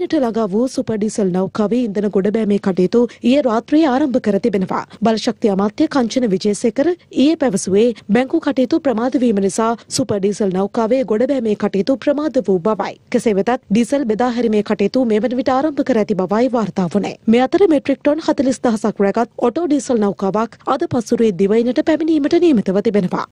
ට ළඟා වූ සුප ඩිසල් නෞකාවේ ඉන්ධන ගොඩබෑමේ කටයුතු ඊයේ රාත්‍රියේ ආරම්භ කර තිබෙනවා. බලශක්ති අමාත්‍ය කංචන විජේසේකර ඊයේ පැවසුවේ බැංකු කටයුතු ප්‍රමාද වීම නිසා සුප ඩිසල් නෞකාවේ ගොඩබෑමේ කටයුතු ප්‍රමාද වූ බවයි. කෙසේ වෙතත් ඩිසල් බෙදාහැරීමේ කටයුතු මේ වන විට ආරම්භ කර ඇති බවයි වාර්තා වුණේ. මේ අතර මෙට්‍රික් ටොන් 40000ක් රැගත් ඔටෝ ඩිසල් නෞකාවක් අද පසුරේ දිවයිනට පැමිණීමට නියමිතව තිබෙනවා.